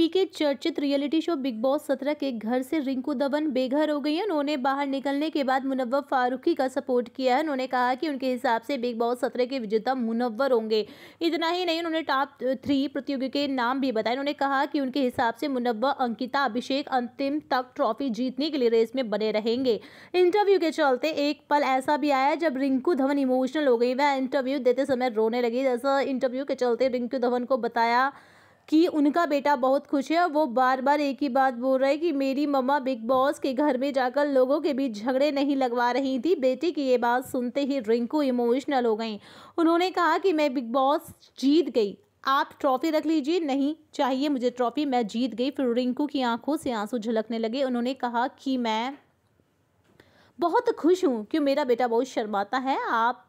TV के चर्चित reality show big boss सत्रह के घर से रिंकू धवन बेघर हो गई हैं उन्होंने बाहर निकलने के बाद मुनव्वर फारूकी का सपोर्ट किया है उन्होंने कहा कि उनके हिसाब से बिग बॉस सत्रह के विजेता मुनव्वर होंगे इतना ही नहीं उन्होंने टॉप थ्री प्रतियोगी के नाम भी बताए उन्होंने कहा कि उनके हिसाब से मुनव्वर अंकिता अभिषेक अंतिम तक ट्रॉफी जीतने के लिए रेस में बने रहेंगे इंटरव्यू के चलते एक पल ऐसा भी आया जब रिंकू धवन इमोशनल हो गई वह इंटरव्यू देते समय रोने लगी जैसा इंटरव्यू के चलते रिंकू धवन को बताया कि उनका बेटा बहुत खुश है और वो बार बार एक ही बात बोल रहा है कि मेरी मम्मा बिग बॉस के घर में जाकर लोगों के बीच झगड़े नहीं लगवा रही थी बेटे की ये बात सुनते ही रिंकू इमोशनल हो गई उन्होंने कहा कि मैं बिग बॉस जीत गई आप ट्रॉफी रख लीजिए नहीं चाहिए मुझे ट्रॉफी मैं जीत गई फिर रिंकू की आंखों से आंसू झलकने लगे उन्होंने कहा कि मैं बहुत खुश हूँ क्यों मेरा बेटा बहुत शर्माता है आप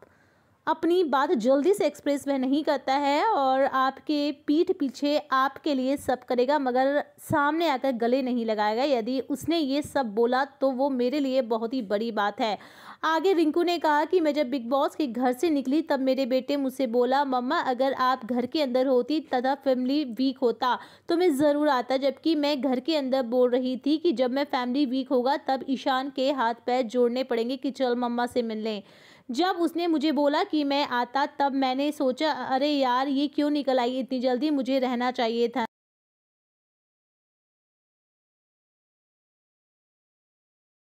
अपनी बात जल्दी से एक्सप्रेस वह नहीं करता है और आपके पीठ पीछे आपके लिए सब करेगा मगर सामने आकर गले नहीं लगाएगा यदि उसने ये सब बोला तो वो मेरे लिए बहुत ही बड़ी बात है आगे रिंकू ने कहा कि मैं जब बिग बॉस के घर से निकली तब मेरे बेटे मुझसे बोला मम्मा अगर आप घर के अंदर होती तथा फैमिली वीक होता तो मैं ज़रूर आता जबकि मैं घर के अंदर बोल रही थी कि जब मैं फैमिली वीक होगा तब ईशान के हाथ पैर जोड़ने पड़ेंगे कि चल मम्मा से मिल लें जब उसने मुझे बोला कि मैं आता तब मैंने सोचा अरे यार ये क्यों निकल आई इतनी जल्दी मुझे रहना चाहिए था